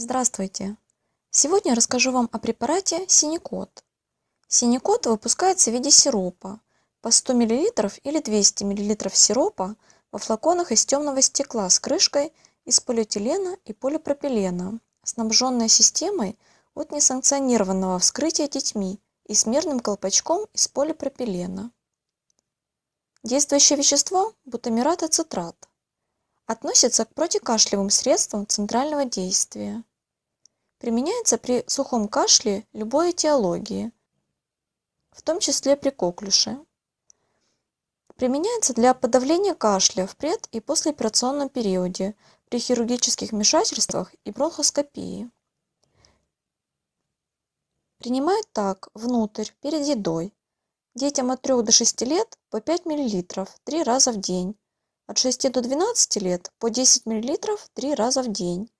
Здравствуйте! Сегодня расскажу вам о препарате Синекот. Синекот выпускается в виде сиропа по 100 мл или 200 мл сиропа во флаконах из темного стекла с крышкой из полиэтилена и полипропилена, снабженной системой от несанкционированного вскрытия детьми и смерным колпачком из полипропилена. Действующее вещество – бутамират ацитрат. Относится к протикашлевым средствам центрального действия. Применяется при сухом кашле любой этиологии, в том числе при коклюше. Применяется для подавления кашля в пред- и послеоперационном периоде, при хирургических вмешательствах и бронхоскопии. Принимают так внутрь, перед едой. Детям от 3 до 6 лет по 5 мл 3 раза в день. От 6 до 12 лет по 10 мл 3 раза в день.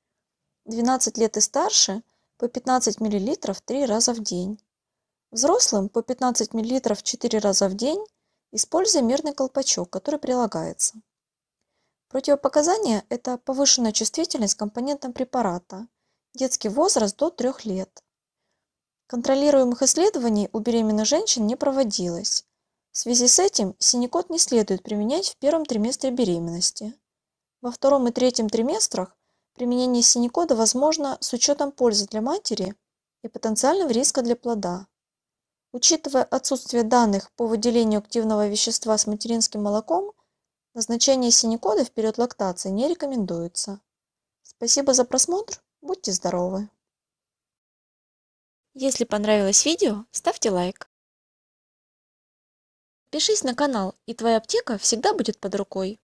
12 лет и старше по 15 мл 3 раза в день. Взрослым по 15 мл 4 раза в день, используя мерный колпачок, который прилагается. Противопоказания – это повышенная чувствительность к компонентам препарата, детский возраст до 3 лет. Контролируемых исследований у беременных женщин не проводилось. В связи с этим синекод не следует применять в первом триместре беременности. Во втором и третьем триместрах Применение синекода возможно с учетом пользы для матери и потенциального риска для плода. Учитывая отсутствие данных по выделению активного вещества с материнским молоком, назначение синекода в период лактации не рекомендуется. Спасибо за просмотр, будьте здоровы! Если понравилось видео, ставьте лайк. Пишись на канал, и твоя аптека всегда будет под рукой.